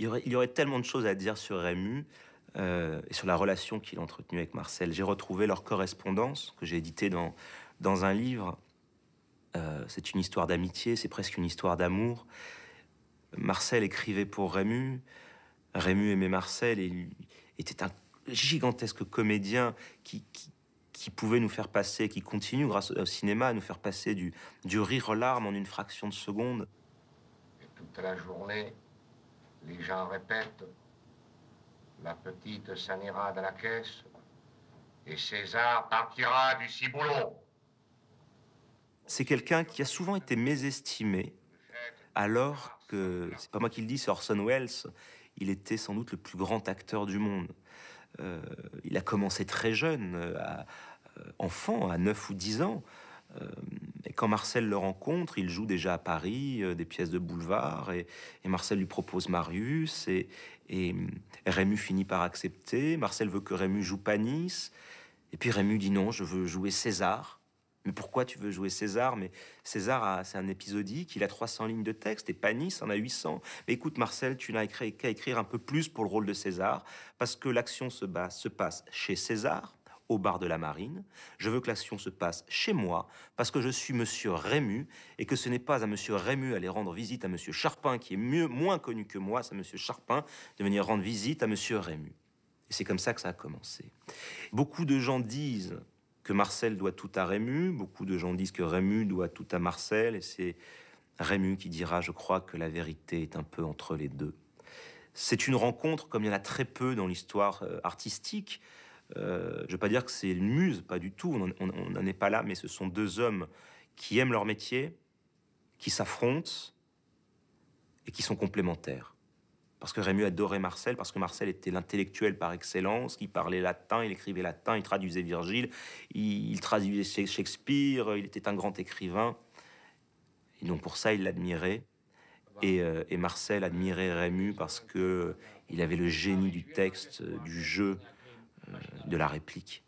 il y, aurait, tellement de choses à dire sur Rému euh, et sur la relation qu'il a avec Marcel. J'ai retrouvé leur correspondance que j'ai éditée dans, dans un livre. Euh, c'est une histoire d'amitié, c'est presque une histoire d'amour. Marcel écrivait pour Rému. Rému aimait Marcel et il était un gigantesque comédien qui, qui, pouvait nous faire passer, qui continue grâce au cinéma à nous faire passer du, du rire aux larmes en une fraction de seconde. toute la journée, les gens répètent la petite s'en ira de la caisse et César partira du ciboulot. C'est quelqu'un qui a souvent été mésestimé, alors que, c'est pas moi qui le dis, c'est Orson Welles, il était sans doute le plus grand acteur du monde. Euh, il a commencé très jeune, euh, euh, enfant, à 9 ou 10 ans quand Marcel le rencontre, il joue déjà à Paris euh, des pièces de boulevard et, Marcel lui propose Marius et, et, mm, Rému finit par accepter. Marcel veut que Rému joue Panis et puis Rému dit non, je veux jouer César. Mais pourquoi tu veux jouer César Mais César, c'est un épisodique, il a 300 lignes de texte et Panis en a 800. Mais écoute, Marcel, tu n'as qu'à écrire un peu plus pour le rôle de César, parce que l'action se, se passe chez César, au bar de la marine. Je veux que l'action se passe chez moi parce que je suis monsieur Rému et que ce n'est pas à monsieur Rému aller rendre visite à monsieur Charpin qui est mieux, moins connu que moi, c'est monsieur Charpin de venir rendre visite à monsieur Rému. Et c'est comme ça que ça a commencé. Beaucoup de gens disent que Marcel doit tout à Rému, beaucoup de gens disent que Rému doit tout à Marcel et c'est Rému qui dira, je crois que la vérité est un peu entre les deux. C'est une rencontre comme il y en a très peu dans l'histoire euh, artistique. Euh, je veux pas dire que c'est une muse, pas du tout, on n'en est pas là, mais ce sont deux hommes qui aiment leur métier, qui s'affrontent et qui sont complémentaires. Parce que Rému adorait Marcel, parce que Marcel était l'intellectuel par excellence, qui parlait latin, il écrivait latin, il traduisait Virgile, il, traduisait Shakespeare, il était un grand écrivain. Et donc pour ça, il l'admirait. Et, euh, Marcel admirait Rému parce qu'il avait le génie du texte, euh, du jeu, de la réplique.